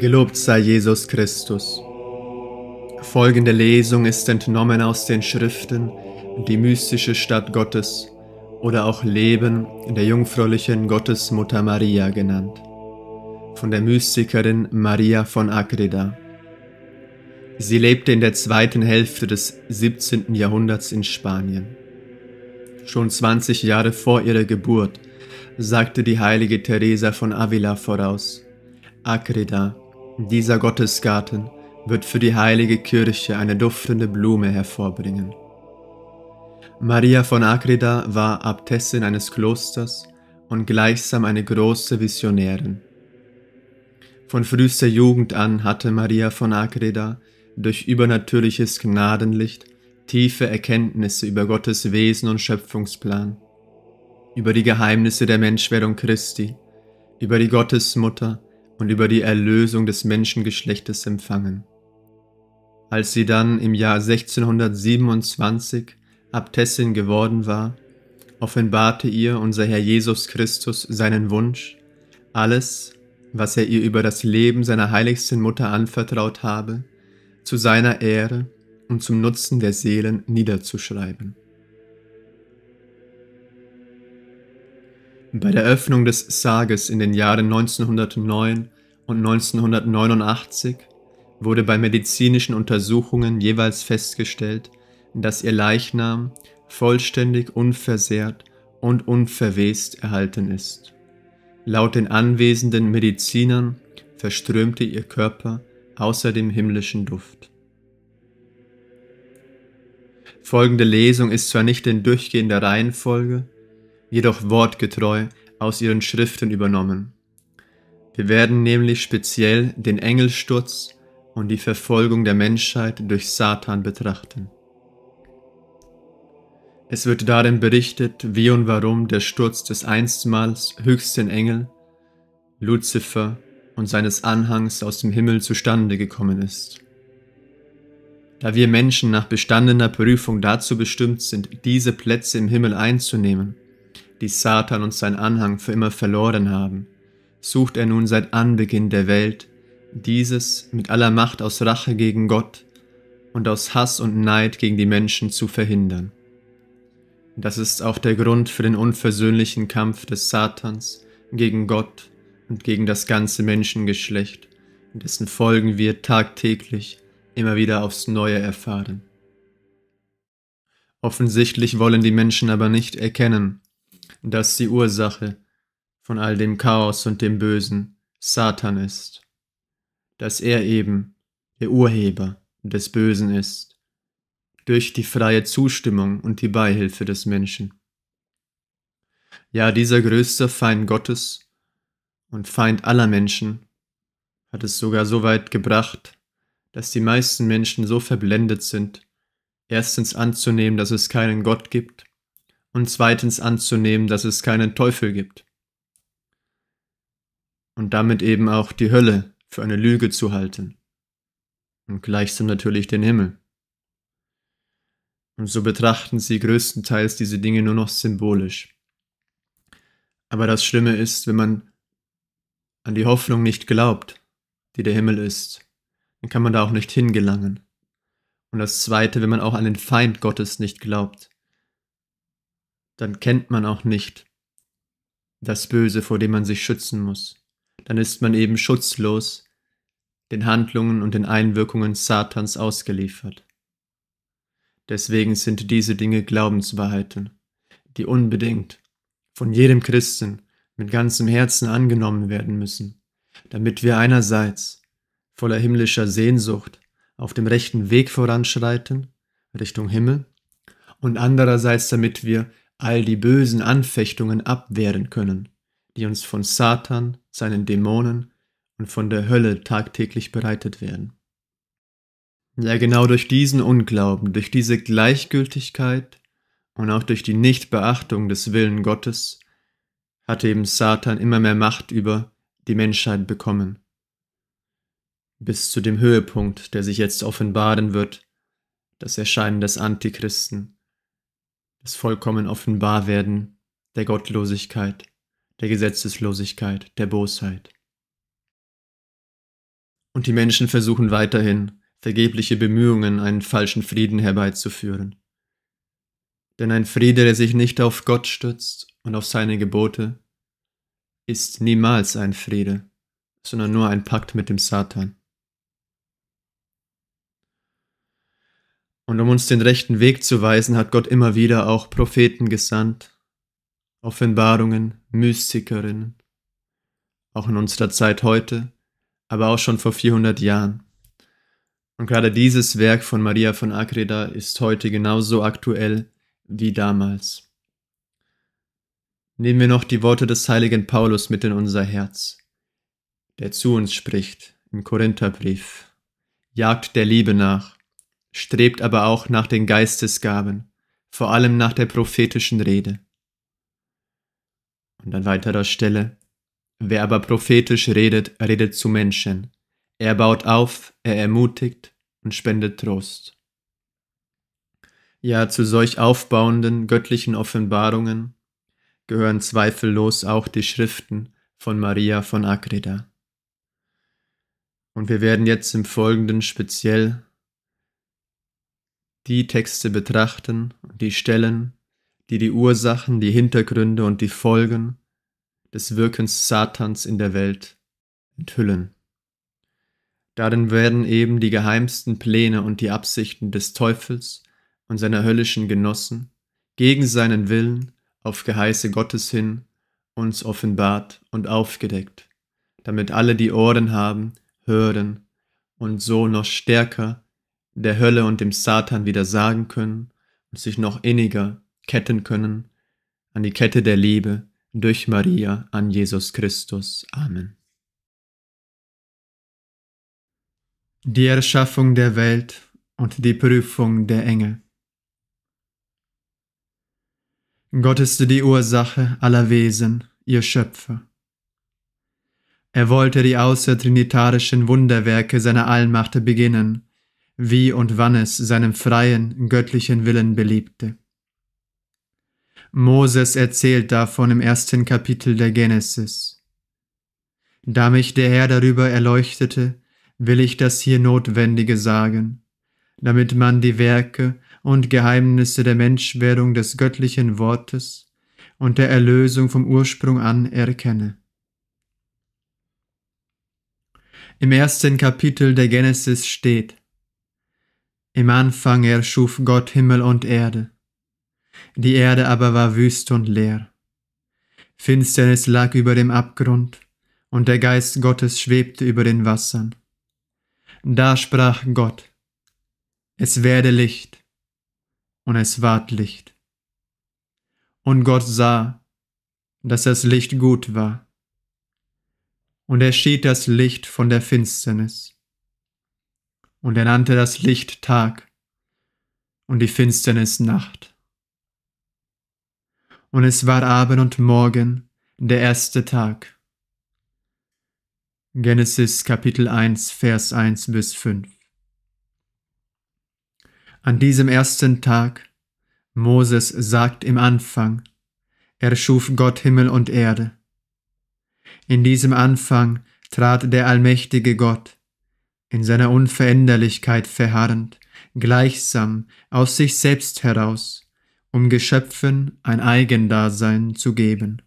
Gelobt sei Jesus Christus. Folgende Lesung ist entnommen aus den Schriften Die mystische Stadt Gottes oder auch Leben der jungfräulichen Gottesmutter Maria genannt, von der Mystikerin Maria von Agreda. Sie lebte in der zweiten Hälfte des 17. Jahrhunderts in Spanien. Schon 20 Jahre vor ihrer Geburt sagte die heilige Teresa von Avila voraus, Agreda dieser Gottesgarten wird für die heilige Kirche eine duftende Blume hervorbringen. Maria von Agreda war Abtessin eines Klosters und gleichsam eine große Visionärin. Von frühester Jugend an hatte Maria von Agreda durch übernatürliches Gnadenlicht tiefe Erkenntnisse über Gottes Wesen und Schöpfungsplan, über die Geheimnisse der Menschwerdung Christi, über die Gottesmutter und über die Erlösung des Menschengeschlechtes empfangen. Als sie dann im Jahr 1627 Abtessin geworden war, offenbarte ihr unser Herr Jesus Christus seinen Wunsch, alles, was er ihr über das Leben seiner heiligsten Mutter anvertraut habe, zu seiner Ehre und zum Nutzen der Seelen niederzuschreiben. Bei der Öffnung des Sarges in den Jahren 1909 und 1989 wurde bei medizinischen Untersuchungen jeweils festgestellt, dass ihr Leichnam vollständig unversehrt und unverwest erhalten ist. Laut den anwesenden Medizinern verströmte ihr Körper außer dem himmlischen Duft. Folgende Lesung ist zwar nicht in durchgehender Reihenfolge, jedoch wortgetreu aus ihren Schriften übernommen. Wir werden nämlich speziell den Engelsturz und die Verfolgung der Menschheit durch Satan betrachten. Es wird darin berichtet, wie und warum der Sturz des einstmals höchsten Engel, Luzifer und seines Anhangs aus dem Himmel zustande gekommen ist. Da wir Menschen nach bestandener Prüfung dazu bestimmt sind, diese Plätze im Himmel einzunehmen – die Satan und sein Anhang für immer verloren haben, sucht er nun seit Anbeginn der Welt, dieses mit aller Macht aus Rache gegen Gott und aus Hass und Neid gegen die Menschen zu verhindern. Das ist auch der Grund für den unversöhnlichen Kampf des Satans gegen Gott und gegen das ganze Menschengeschlecht, dessen Folgen wir tagtäglich immer wieder aufs Neue erfahren. Offensichtlich wollen die Menschen aber nicht erkennen, dass die Ursache von all dem Chaos und dem Bösen Satan ist, dass er eben der Urheber des Bösen ist, durch die freie Zustimmung und die Beihilfe des Menschen. Ja, dieser größte Feind Gottes und Feind aller Menschen hat es sogar so weit gebracht, dass die meisten Menschen so verblendet sind, erstens anzunehmen, dass es keinen Gott gibt und zweitens anzunehmen, dass es keinen Teufel gibt. Und damit eben auch die Hölle für eine Lüge zu halten. Und gleichsam natürlich den Himmel. Und so betrachten sie größtenteils diese Dinge nur noch symbolisch. Aber das Schlimme ist, wenn man an die Hoffnung nicht glaubt, die der Himmel ist, dann kann man da auch nicht hingelangen. Und das Zweite, wenn man auch an den Feind Gottes nicht glaubt, dann kennt man auch nicht das Böse, vor dem man sich schützen muss. Dann ist man eben schutzlos den Handlungen und den Einwirkungen Satans ausgeliefert. Deswegen sind diese Dinge Glaubenswahrheiten, die unbedingt von jedem Christen mit ganzem Herzen angenommen werden müssen, damit wir einerseits voller himmlischer Sehnsucht auf dem rechten Weg voranschreiten, Richtung Himmel, und andererseits damit wir all die bösen Anfechtungen abwehren können, die uns von Satan, seinen Dämonen und von der Hölle tagtäglich bereitet werden. Ja, genau durch diesen Unglauben, durch diese Gleichgültigkeit und auch durch die Nichtbeachtung des Willen Gottes hat eben Satan immer mehr Macht über die Menschheit bekommen. Bis zu dem Höhepunkt, der sich jetzt offenbaren wird, das Erscheinen des Antichristen des vollkommen offenbar werden der Gottlosigkeit, der Gesetzeslosigkeit, der Bosheit. Und die Menschen versuchen weiterhin, vergebliche Bemühungen, einen falschen Frieden herbeizuführen. Denn ein Friede, der sich nicht auf Gott stützt und auf seine Gebote, ist niemals ein Friede, sondern nur ein Pakt mit dem Satan. Und um uns den rechten Weg zu weisen, hat Gott immer wieder auch Propheten gesandt, Offenbarungen, Mystikerinnen, auch in unserer Zeit heute, aber auch schon vor 400 Jahren. Und gerade dieses Werk von Maria von Agreda ist heute genauso aktuell wie damals. Nehmen wir noch die Worte des heiligen Paulus mit in unser Herz, der zu uns spricht im Korintherbrief. Jagd der Liebe nach, strebt aber auch nach den Geistesgaben, vor allem nach der prophetischen Rede. Und an weiterer Stelle, wer aber prophetisch redet, redet zu Menschen. Er baut auf, er ermutigt und spendet Trost. Ja, zu solch aufbauenden göttlichen Offenbarungen gehören zweifellos auch die Schriften von Maria von Agreda. Und wir werden jetzt im Folgenden speziell die Texte betrachten und die Stellen, die die Ursachen, die Hintergründe und die Folgen des Wirkens Satans in der Welt enthüllen. Darin werden eben die geheimsten Pläne und die Absichten des Teufels und seiner höllischen Genossen gegen seinen Willen auf Geheiße Gottes hin uns offenbart und aufgedeckt, damit alle, die Ohren haben, hören und so noch stärker der Hölle und dem Satan widersagen können und sich noch inniger ketten können an die Kette der Liebe durch Maria an Jesus Christus. Amen. Die Erschaffung der Welt und die Prüfung der Engel. Gott ist die Ursache aller Wesen, ihr Schöpfer. Er wollte die außertrinitarischen Wunderwerke seiner Allmacht beginnen wie und wann es seinem freien, göttlichen Willen beliebte. Moses erzählt davon im ersten Kapitel der Genesis. Da mich der Herr darüber erleuchtete, will ich das hier Notwendige sagen, damit man die Werke und Geheimnisse der Menschwerdung des göttlichen Wortes und der Erlösung vom Ursprung an erkenne. Im ersten Kapitel der Genesis steht, im Anfang erschuf Gott Himmel und Erde. Die Erde aber war wüst und leer. Finsternis lag über dem Abgrund, und der Geist Gottes schwebte über den Wassern. Da sprach Gott, es werde Licht, und es ward Licht. Und Gott sah, dass das Licht gut war, und er schied das Licht von der Finsternis und er nannte das Licht Tag und die Finsternis Nacht. Und es war Abend und Morgen, der erste Tag. Genesis Kapitel 1, Vers 1 bis 5. An diesem ersten Tag, Moses sagt im Anfang, er schuf Gott Himmel und Erde. In diesem Anfang trat der allmächtige Gott in seiner Unveränderlichkeit verharrend, gleichsam aus sich selbst heraus, um Geschöpfen ein Eigendasein zu geben.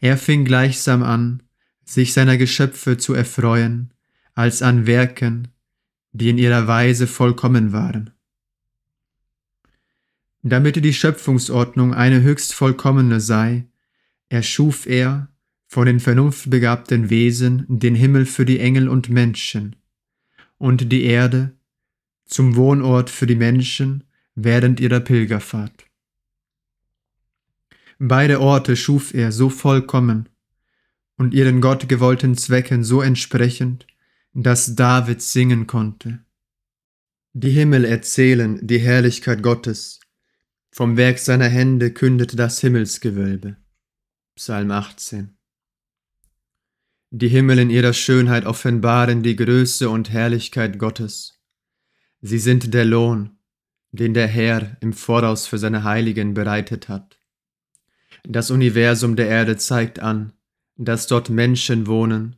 Er fing gleichsam an, sich seiner Geschöpfe zu erfreuen, als an Werken, die in ihrer Weise vollkommen waren. Damit die Schöpfungsordnung eine höchst vollkommene sei, erschuf er von den vernunftbegabten Wesen den Himmel für die Engel und Menschen und die Erde zum Wohnort für die Menschen während ihrer Pilgerfahrt. Beide Orte schuf er so vollkommen und ihren Gott gewollten Zwecken so entsprechend, dass David singen konnte. Die Himmel erzählen die Herrlichkeit Gottes, vom Werk seiner Hände kündet das Himmelsgewölbe. Psalm 18 die Himmel in ihrer Schönheit offenbaren die Größe und Herrlichkeit Gottes. Sie sind der Lohn, den der Herr im Voraus für seine Heiligen bereitet hat. Das Universum der Erde zeigt an, dass dort Menschen wohnen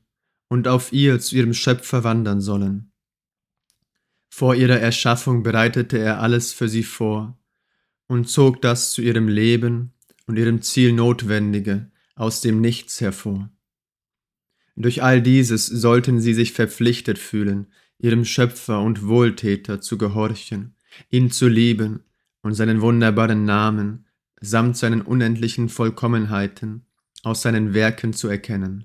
und auf ihr zu ihrem Schöpfer wandern sollen. Vor ihrer Erschaffung bereitete er alles für sie vor und zog das zu ihrem Leben und ihrem Ziel Notwendige aus dem Nichts hervor. Durch all dieses sollten sie sich verpflichtet fühlen, ihrem Schöpfer und Wohltäter zu gehorchen, ihn zu lieben und seinen wunderbaren Namen samt seinen unendlichen Vollkommenheiten aus seinen Werken zu erkennen.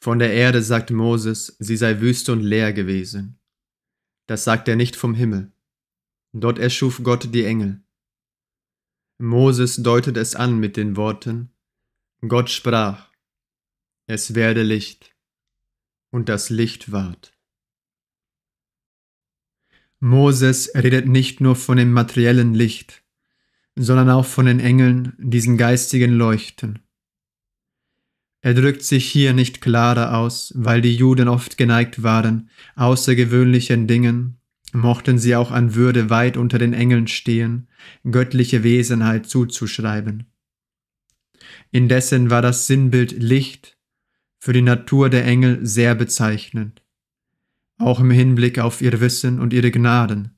Von der Erde sagt Moses, sie sei wüst und leer gewesen. Das sagt er nicht vom Himmel. Dort erschuf Gott die Engel. Moses deutet es an mit den Worten, Gott sprach, es werde Licht, und das Licht ward. Moses redet nicht nur von dem materiellen Licht, sondern auch von den Engeln, diesen geistigen Leuchten. Er drückt sich hier nicht klarer aus, weil die Juden oft geneigt waren, außergewöhnlichen Dingen, mochten sie auch an Würde weit unter den Engeln stehen, göttliche Wesenheit zuzuschreiben. Indessen war das Sinnbild Licht für die Natur der Engel sehr bezeichnend, auch im Hinblick auf ihr Wissen und ihre Gnaden,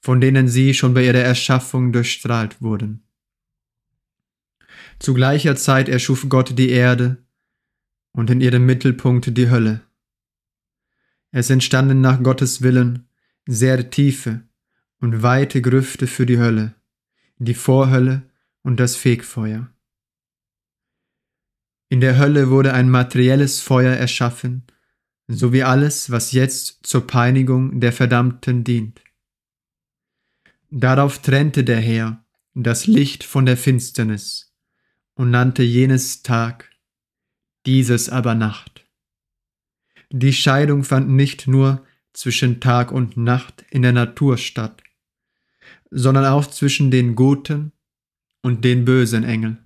von denen sie schon bei ihrer Erschaffung durchstrahlt wurden. Zu gleicher Zeit erschuf Gott die Erde und in ihrem Mittelpunkt die Hölle. Es entstanden nach Gottes Willen sehr tiefe und weite Grüfte für die Hölle, die Vorhölle und das Fegfeuer. In der Hölle wurde ein materielles Feuer erschaffen, so wie alles, was jetzt zur Peinigung der Verdammten dient. Darauf trennte der Herr das Licht von der Finsternis und nannte jenes Tag, dieses aber Nacht. Die Scheidung fand nicht nur zwischen Tag und Nacht in der Natur statt, sondern auch zwischen den guten und den bösen Engeln.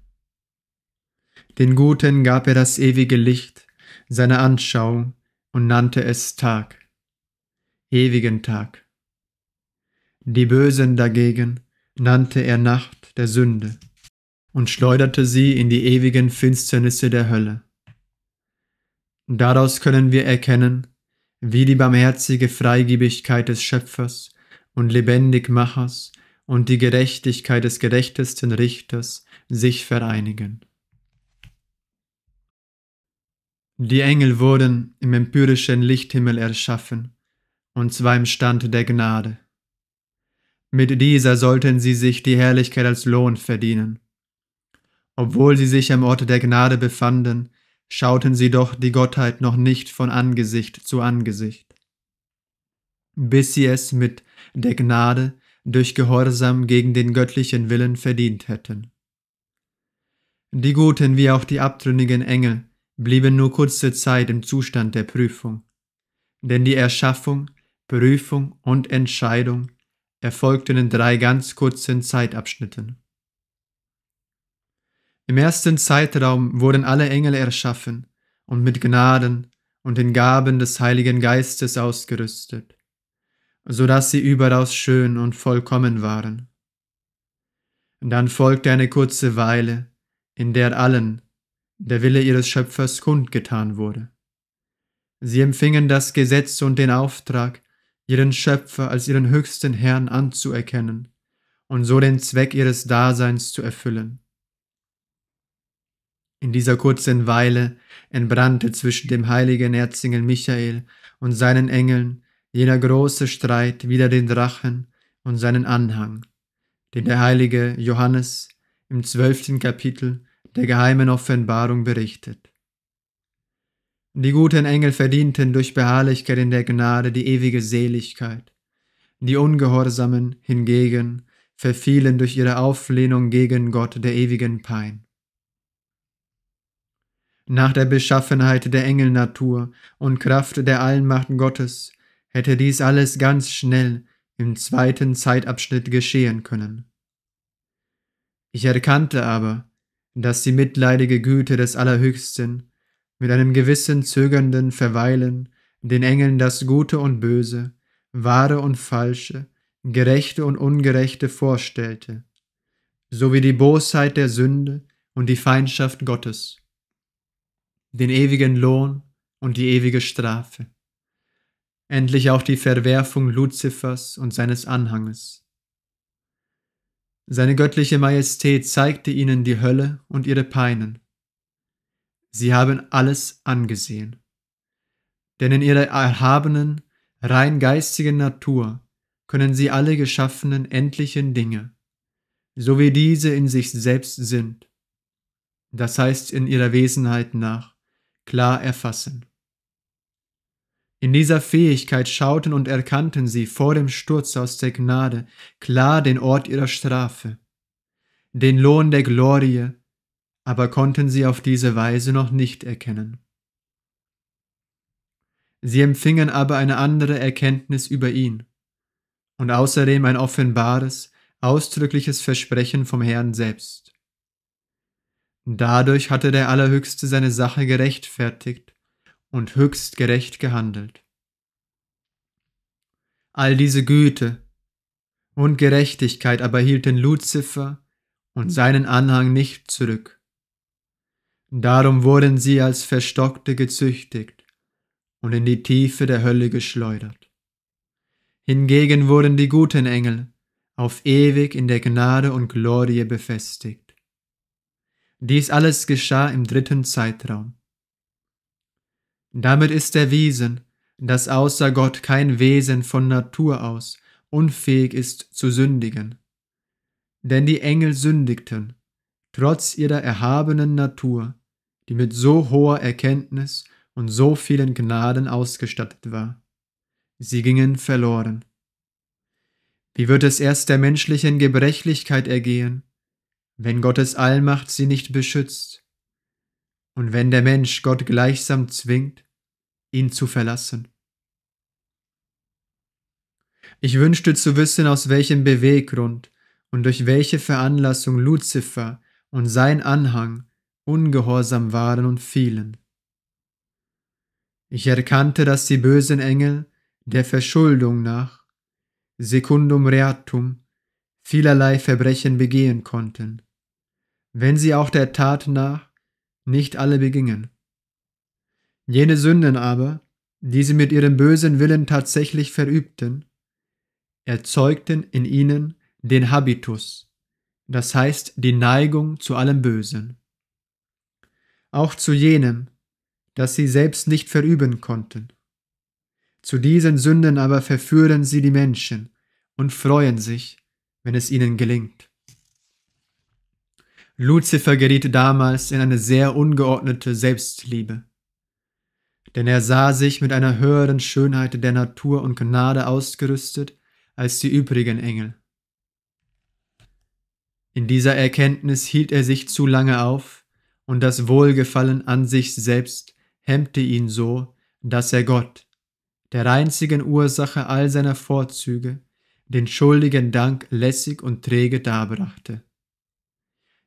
Den Guten gab er das ewige Licht, seine Anschauung, und nannte es Tag, ewigen Tag. Die Bösen dagegen nannte er Nacht der Sünde und schleuderte sie in die ewigen Finsternisse der Hölle. Daraus können wir erkennen, wie die barmherzige Freigebigkeit des Schöpfers und Lebendigmachers und die Gerechtigkeit des gerechtesten Richters sich vereinigen. Die Engel wurden im empyrischen Lichthimmel erschaffen, und zwar im Stand der Gnade. Mit dieser sollten sie sich die Herrlichkeit als Lohn verdienen. Obwohl sie sich am Ort der Gnade befanden, schauten sie doch die Gottheit noch nicht von Angesicht zu Angesicht, bis sie es mit der Gnade durch Gehorsam gegen den göttlichen Willen verdient hätten. Die guten wie auch die abtrünnigen Engel blieben nur kurze Zeit im Zustand der Prüfung, denn die Erschaffung, Prüfung und Entscheidung erfolgten in drei ganz kurzen Zeitabschnitten. Im ersten Zeitraum wurden alle Engel erschaffen und mit Gnaden und den Gaben des Heiligen Geistes ausgerüstet, so dass sie überaus schön und vollkommen waren. Dann folgte eine kurze Weile, in der allen, der Wille ihres Schöpfers kundgetan wurde. Sie empfingen das Gesetz und den Auftrag, ihren Schöpfer als ihren höchsten Herrn anzuerkennen und so den Zweck ihres Daseins zu erfüllen. In dieser kurzen Weile entbrannte zwischen dem heiligen Erzengel Michael und seinen Engeln jener große Streit wider den Drachen und seinen Anhang, den der heilige Johannes im zwölften Kapitel der geheimen Offenbarung berichtet. Die guten Engel verdienten durch Beharrlichkeit in der Gnade die ewige Seligkeit. Die Ungehorsamen hingegen verfielen durch ihre Auflehnung gegen Gott der ewigen Pein. Nach der Beschaffenheit der Engelnatur und Kraft der Allmacht Gottes hätte dies alles ganz schnell im zweiten Zeitabschnitt geschehen können. Ich erkannte aber, dass die mitleidige Güte des Allerhöchsten mit einem gewissen zögernden Verweilen den Engeln das Gute und Böse, Wahre und Falsche, Gerechte und Ungerechte vorstellte, sowie die Bosheit der Sünde und die Feindschaft Gottes, den ewigen Lohn und die ewige Strafe, endlich auch die Verwerfung Luzifers und seines Anhanges, seine göttliche Majestät zeigte ihnen die Hölle und ihre Peinen. Sie haben alles angesehen. Denn in ihrer erhabenen, rein geistigen Natur können sie alle geschaffenen endlichen Dinge, so wie diese in sich selbst sind, das heißt in ihrer Wesenheit nach, klar erfassen. In dieser Fähigkeit schauten und erkannten sie vor dem Sturz aus der Gnade klar den Ort ihrer Strafe, den Lohn der Glorie, aber konnten sie auf diese Weise noch nicht erkennen. Sie empfingen aber eine andere Erkenntnis über ihn und außerdem ein offenbares, ausdrückliches Versprechen vom Herrn selbst. Dadurch hatte der Allerhöchste seine Sache gerechtfertigt und höchst gerecht gehandelt. All diese Güte und Gerechtigkeit aber hielten Luzifer und seinen Anhang nicht zurück. Darum wurden sie als Verstockte gezüchtigt und in die Tiefe der Hölle geschleudert. Hingegen wurden die guten Engel auf ewig in der Gnade und Glorie befestigt. Dies alles geschah im dritten Zeitraum, damit ist erwiesen, dass außer Gott kein Wesen von Natur aus unfähig ist zu sündigen. Denn die Engel sündigten, trotz ihrer erhabenen Natur, die mit so hoher Erkenntnis und so vielen Gnaden ausgestattet war. Sie gingen verloren. Wie wird es erst der menschlichen Gebrechlichkeit ergehen, wenn Gottes Allmacht sie nicht beschützt? und wenn der Mensch Gott gleichsam zwingt, ihn zu verlassen. Ich wünschte zu wissen, aus welchem Beweggrund und durch welche Veranlassung Luzifer und sein Anhang ungehorsam waren und fielen. Ich erkannte, dass die bösen Engel der Verschuldung nach, secundum reatum, vielerlei Verbrechen begehen konnten, wenn sie auch der Tat nach nicht alle begingen. Jene Sünden aber, die sie mit ihrem bösen Willen tatsächlich verübten, erzeugten in ihnen den Habitus, das heißt die Neigung zu allem Bösen. Auch zu jenem, das sie selbst nicht verüben konnten. Zu diesen Sünden aber verführen sie die Menschen und freuen sich, wenn es ihnen gelingt. Luzifer geriet damals in eine sehr ungeordnete Selbstliebe. Denn er sah sich mit einer höheren Schönheit der Natur und Gnade ausgerüstet als die übrigen Engel. In dieser Erkenntnis hielt er sich zu lange auf, und das Wohlgefallen an sich selbst hemmte ihn so, dass er Gott, der einzigen Ursache all seiner Vorzüge, den schuldigen Dank lässig und träge darbrachte.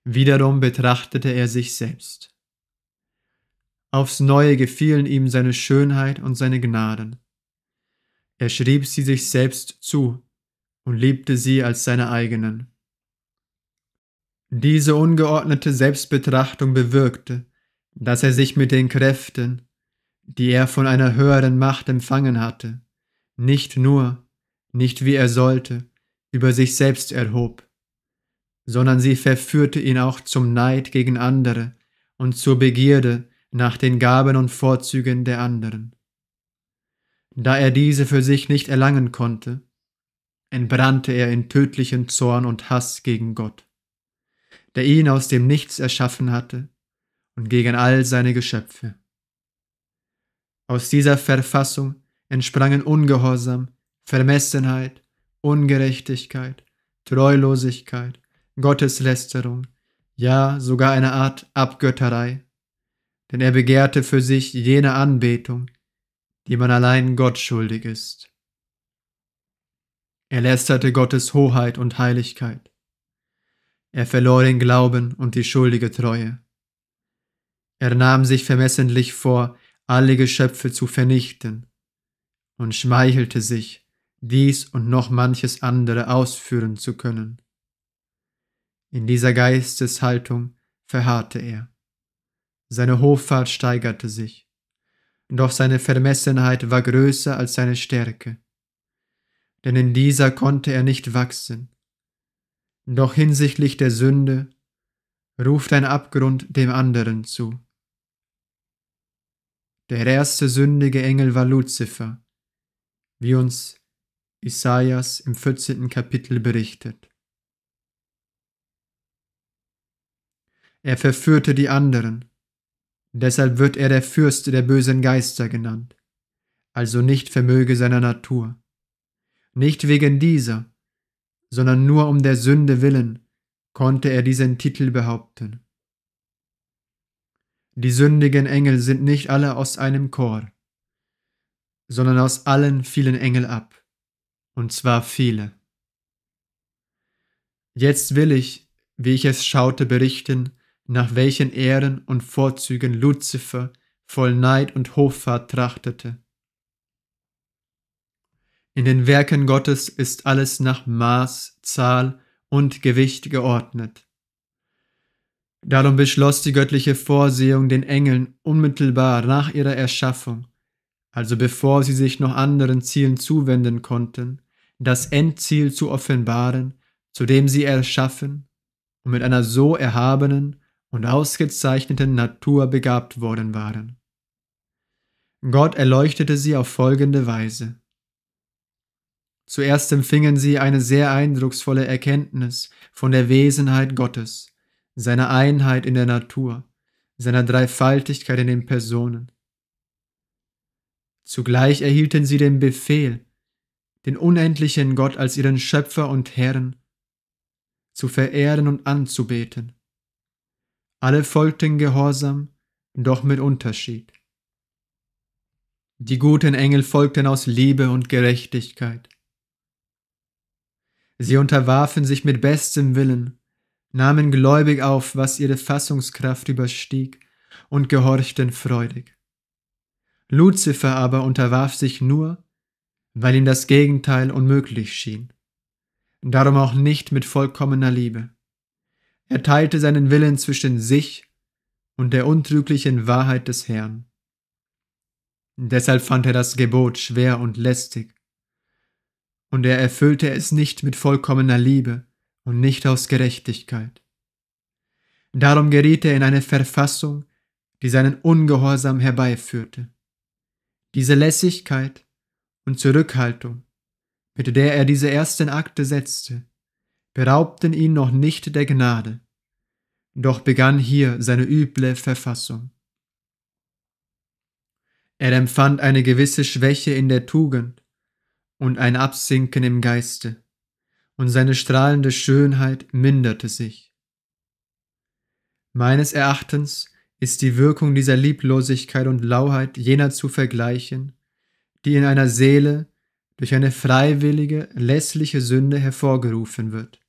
Wiederum betrachtete er sich selbst. Aufs neue gefielen ihm seine Schönheit und seine Gnaden. Er schrieb sie sich selbst zu und liebte sie als seine eigenen. Diese ungeordnete Selbstbetrachtung bewirkte, dass er sich mit den Kräften, die er von einer höheren Macht empfangen hatte, nicht nur, nicht wie er sollte, über sich selbst erhob, sondern sie verführte ihn auch zum Neid gegen andere und zur Begierde nach den Gaben und Vorzügen der anderen. Da er diese für sich nicht erlangen konnte, entbrannte er in tödlichen Zorn und Hass gegen Gott, der ihn aus dem Nichts erschaffen hatte und gegen all seine Geschöpfe. Aus dieser Verfassung entsprangen Ungehorsam, Vermessenheit, Ungerechtigkeit, Treulosigkeit, Gotteslästerung, ja sogar eine Art Abgötterei. Denn er begehrte für sich jene Anbetung, die man allein Gott schuldig ist. Er lästerte Gottes Hoheit und Heiligkeit. Er verlor den Glauben und die schuldige Treue. Er nahm sich vermessentlich vor, alle Geschöpfe zu vernichten und schmeichelte sich, dies und noch manches andere ausführen zu können. In dieser Geisteshaltung verharrte er. Seine Hoffart steigerte sich, doch seine Vermessenheit war größer als seine Stärke, denn in dieser konnte er nicht wachsen. Doch hinsichtlich der Sünde ruft ein Abgrund dem anderen zu. Der erste sündige Engel war Luzifer, wie uns Isaias im 14. Kapitel berichtet. er verführte die anderen. Deshalb wird er der Fürst der bösen Geister genannt, also nicht vermöge seiner Natur. Nicht wegen dieser, sondern nur um der Sünde willen konnte er diesen Titel behaupten. Die sündigen Engel sind nicht alle aus einem Chor, sondern aus allen vielen Engel ab, und zwar viele. Jetzt will ich, wie ich es schaute, berichten, nach welchen Ehren und Vorzügen Luzifer voll Neid und Hoffart trachtete. In den Werken Gottes ist alles nach Maß, Zahl und Gewicht geordnet. Darum beschloss die göttliche Vorsehung den Engeln unmittelbar nach ihrer Erschaffung, also bevor sie sich noch anderen Zielen zuwenden konnten, das Endziel zu offenbaren, zu dem sie erschaffen, und mit einer so erhabenen und ausgezeichneten Natur begabt worden waren. Gott erleuchtete sie auf folgende Weise. Zuerst empfingen sie eine sehr eindrucksvolle Erkenntnis von der Wesenheit Gottes, seiner Einheit in der Natur, seiner Dreifaltigkeit in den Personen. Zugleich erhielten sie den Befehl, den unendlichen Gott als ihren Schöpfer und Herrn zu verehren und anzubeten. Alle folgten gehorsam, doch mit Unterschied. Die guten Engel folgten aus Liebe und Gerechtigkeit. Sie unterwarfen sich mit bestem Willen, nahmen gläubig auf, was ihre Fassungskraft überstieg, und gehorchten freudig. Luzifer aber unterwarf sich nur, weil ihm das Gegenteil unmöglich schien, darum auch nicht mit vollkommener Liebe. Er teilte seinen Willen zwischen sich und der untrüglichen Wahrheit des Herrn. Deshalb fand er das Gebot schwer und lästig. Und er erfüllte es nicht mit vollkommener Liebe und nicht aus Gerechtigkeit. Darum geriet er in eine Verfassung, die seinen Ungehorsam herbeiführte. Diese Lässigkeit und Zurückhaltung, mit der er diese ersten Akte setzte, beraubten ihn noch nicht der Gnade, doch begann hier seine üble Verfassung. Er empfand eine gewisse Schwäche in der Tugend und ein Absinken im Geiste, und seine strahlende Schönheit minderte sich. Meines Erachtens ist die Wirkung dieser Lieblosigkeit und Lauheit jener zu vergleichen, die in einer Seele durch eine freiwillige, lässliche Sünde hervorgerufen wird.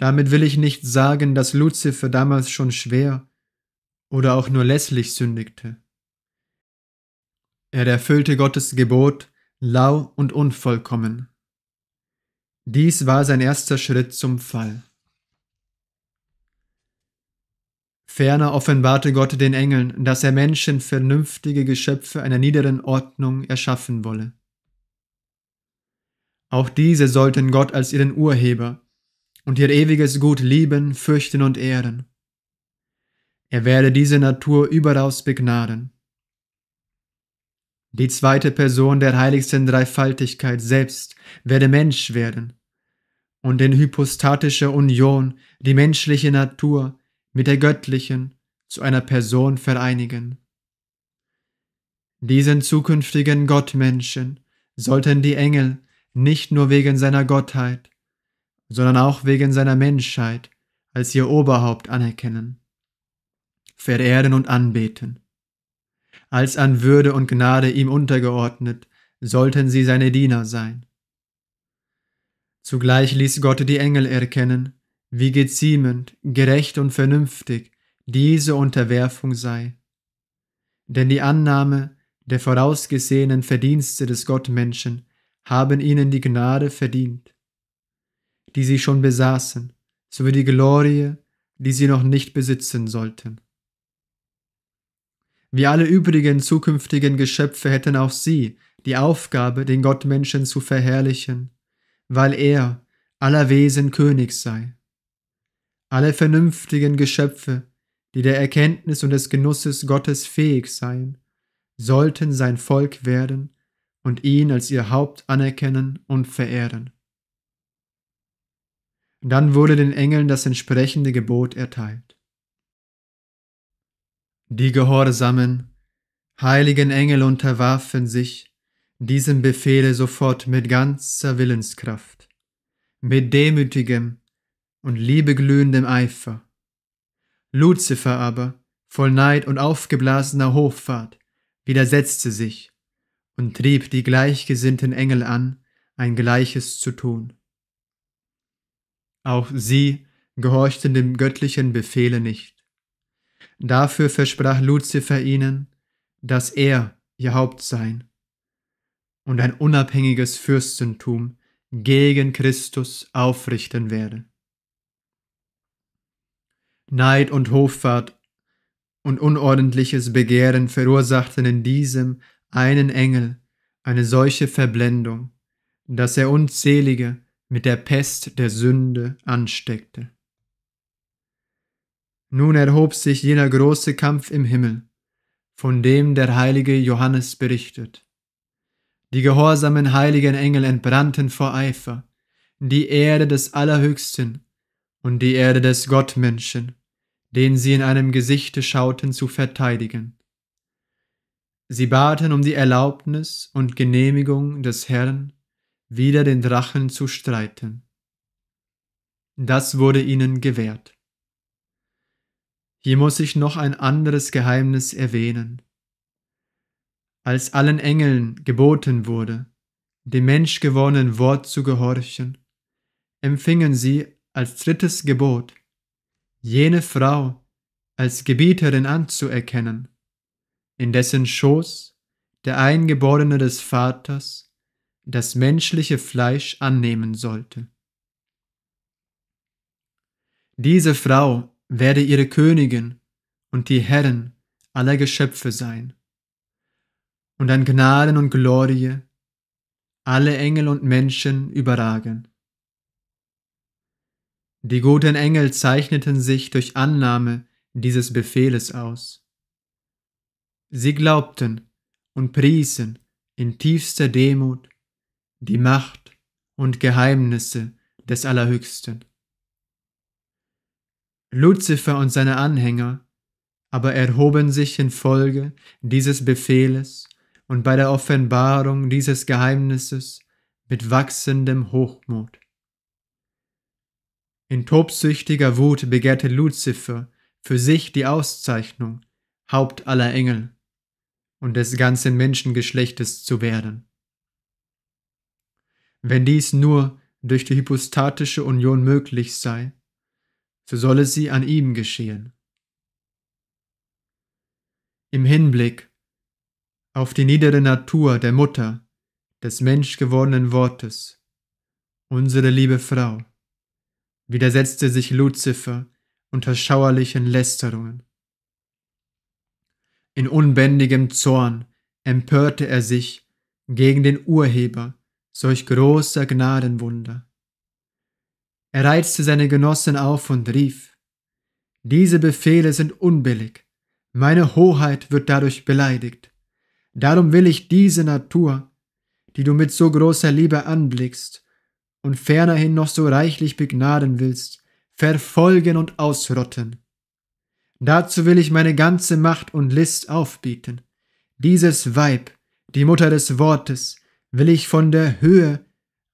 Damit will ich nicht sagen, dass Luzifer damals schon schwer oder auch nur lässlich sündigte. Er erfüllte Gottes Gebot lau und unvollkommen. Dies war sein erster Schritt zum Fall. Ferner offenbarte Gott den Engeln, dass er Menschen vernünftige Geschöpfe einer niederen Ordnung erschaffen wolle. Auch diese sollten Gott als ihren Urheber, und ihr ewiges Gut lieben, fürchten und ehren. Er werde diese Natur überaus begnaden. Die zweite Person der heiligsten Dreifaltigkeit selbst werde Mensch werden und in hypostatischer Union die menschliche Natur mit der göttlichen zu einer Person vereinigen. Diesen zukünftigen Gottmenschen sollten die Engel nicht nur wegen seiner Gottheit, sondern auch wegen seiner Menschheit als ihr Oberhaupt anerkennen, verehren und anbeten. Als an Würde und Gnade ihm untergeordnet, sollten sie seine Diener sein. Zugleich ließ Gott die Engel erkennen, wie geziemend, gerecht und vernünftig diese Unterwerfung sei. Denn die Annahme der vorausgesehenen Verdienste des Gottmenschen haben ihnen die Gnade verdient die sie schon besaßen, sowie die Glorie, die sie noch nicht besitzen sollten. Wie alle übrigen zukünftigen Geschöpfe hätten auch sie die Aufgabe, den Gottmenschen zu verherrlichen, weil er aller Wesen König sei. Alle vernünftigen Geschöpfe, die der Erkenntnis und des Genusses Gottes fähig seien, sollten sein Volk werden und ihn als ihr Haupt anerkennen und verehren. Dann wurde den Engeln das entsprechende Gebot erteilt. Die gehorsamen, heiligen Engel unterwarfen sich diesem Befehle sofort mit ganzer Willenskraft, mit demütigem und liebeglühendem Eifer. Luzifer aber, voll Neid und aufgeblasener Hoffart, widersetzte sich und trieb die gleichgesinnten Engel an, ein Gleiches zu tun. Auch sie gehorchten dem göttlichen Befehle nicht. Dafür versprach Luzifer ihnen, dass er ihr Haupt sein und ein unabhängiges Fürstentum gegen Christus aufrichten werde. Neid und Hoffart und unordentliches Begehren verursachten in diesem einen Engel eine solche Verblendung, dass er unzählige mit der Pest der Sünde ansteckte. Nun erhob sich jener große Kampf im Himmel, von dem der heilige Johannes berichtet. Die gehorsamen heiligen Engel entbrannten vor Eifer, die Erde des Allerhöchsten und die Erde des Gottmenschen, den sie in einem Gesichte schauten, zu verteidigen. Sie baten um die Erlaubnis und Genehmigung des Herrn, wieder den Drachen zu streiten. Das wurde ihnen gewährt. Hier muss ich noch ein anderes Geheimnis erwähnen. Als allen Engeln geboten wurde, dem menschgewordenen Wort zu gehorchen, empfingen sie als drittes Gebot, jene Frau als Gebieterin anzuerkennen, in dessen Schoß der Eingeborene des Vaters das menschliche Fleisch annehmen sollte. Diese Frau werde ihre Königin und die Herren aller Geschöpfe sein. Und an Gnaden und Glorie alle Engel und Menschen überragen. Die guten Engel zeichneten sich durch Annahme dieses Befehles aus. Sie glaubten und priesen in tiefster Demut die Macht und Geheimnisse des Allerhöchsten. Luzifer und seine Anhänger aber erhoben sich infolge dieses Befehles und bei der Offenbarung dieses Geheimnisses mit wachsendem Hochmut. In tobsüchtiger Wut begehrte Luzifer für sich die Auszeichnung, Haupt aller Engel und des ganzen Menschengeschlechtes zu werden. Wenn dies nur durch die hypostatische Union möglich sei, so solle sie an ihm geschehen. Im Hinblick auf die niedere Natur der Mutter des menschgewordenen Wortes, unsere liebe Frau, widersetzte sich Luzifer unter schauerlichen Lästerungen. In unbändigem Zorn empörte er sich gegen den Urheber solch großer Gnadenwunder. Er reizte seine Genossen auf und rief, Diese Befehle sind unbillig, meine Hoheit wird dadurch beleidigt. Darum will ich diese Natur, die du mit so großer Liebe anblickst und fernerhin noch so reichlich begnaden willst, verfolgen und ausrotten. Dazu will ich meine ganze Macht und List aufbieten. Dieses Weib, die Mutter des Wortes, will ich von der Höhe,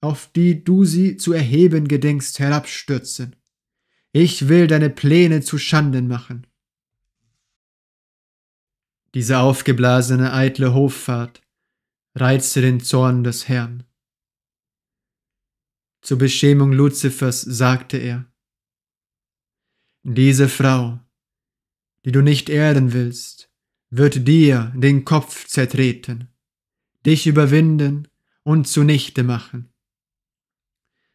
auf die du sie zu erheben gedenkst, herabstürzen. Ich will deine Pläne zu Schanden machen. Diese aufgeblasene, eitle Hoffart reizte den Zorn des Herrn. Zur Beschämung Luzifers sagte er, Diese Frau, die du nicht ehren willst, wird dir den Kopf zertreten dich überwinden und zunichte machen.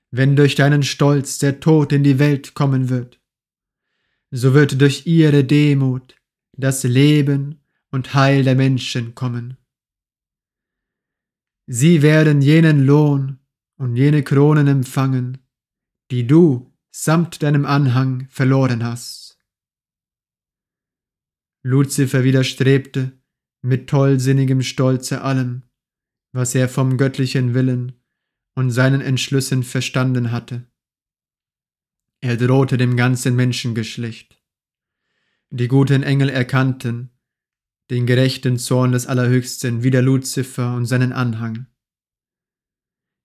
Wenn durch deinen Stolz der Tod in die Welt kommen wird, so wird durch ihre Demut das Leben und Heil der Menschen kommen. Sie werden jenen Lohn und jene Kronen empfangen, die du samt deinem Anhang verloren hast. Luzifer widerstrebte mit tollsinnigem Stolze allem, was er vom göttlichen Willen und seinen Entschlüssen verstanden hatte. Er drohte dem ganzen Menschengeschlecht. Die guten Engel erkannten den gerechten Zorn des Allerhöchsten wider Luzifer und seinen Anhang.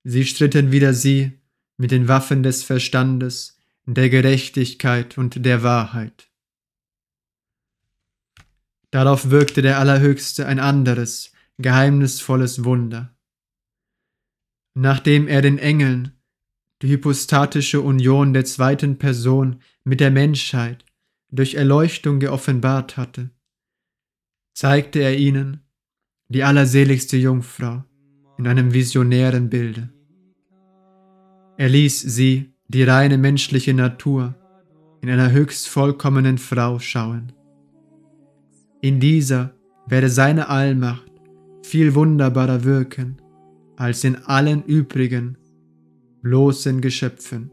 Sie stritten wider sie mit den Waffen des Verstandes, der Gerechtigkeit und der Wahrheit. Darauf wirkte der Allerhöchste ein anderes, geheimnisvolles Wunder. Nachdem er den Engeln die hypostatische Union der zweiten Person mit der Menschheit durch Erleuchtung geoffenbart hatte, zeigte er ihnen die allerseligste Jungfrau in einem visionären Bilde. Er ließ sie die reine menschliche Natur in einer höchst vollkommenen Frau schauen. In dieser werde seine Allmacht viel wunderbarer wirken als in allen übrigen bloßen Geschöpfen,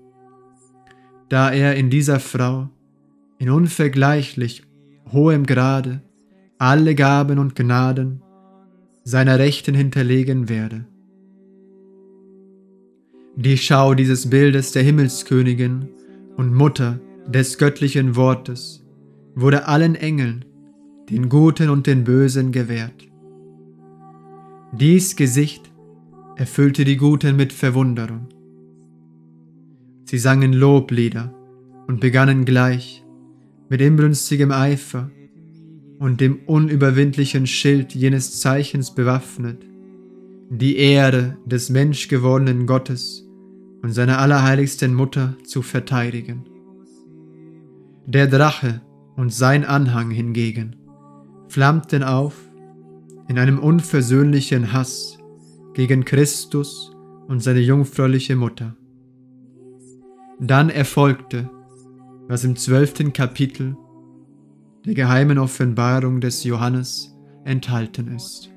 da er in dieser Frau in unvergleichlich hohem Grade alle Gaben und Gnaden seiner Rechten hinterlegen werde. Die Schau dieses Bildes der Himmelskönigin und Mutter des göttlichen Wortes wurde allen Engeln, den Guten und den Bösen gewährt. Dies Gesicht erfüllte die Guten mit Verwunderung. Sie sangen Loblieder und begannen gleich mit inbrünstigem Eifer und dem unüberwindlichen Schild jenes Zeichens bewaffnet, die Ehre des menschgewordenen Gottes und seiner allerheiligsten Mutter zu verteidigen. Der Drache und sein Anhang hingegen flammten auf in einem unversöhnlichen Hass gegen Christus und seine jungfräuliche Mutter. Dann erfolgte, was im zwölften Kapitel der geheimen Offenbarung des Johannes enthalten ist.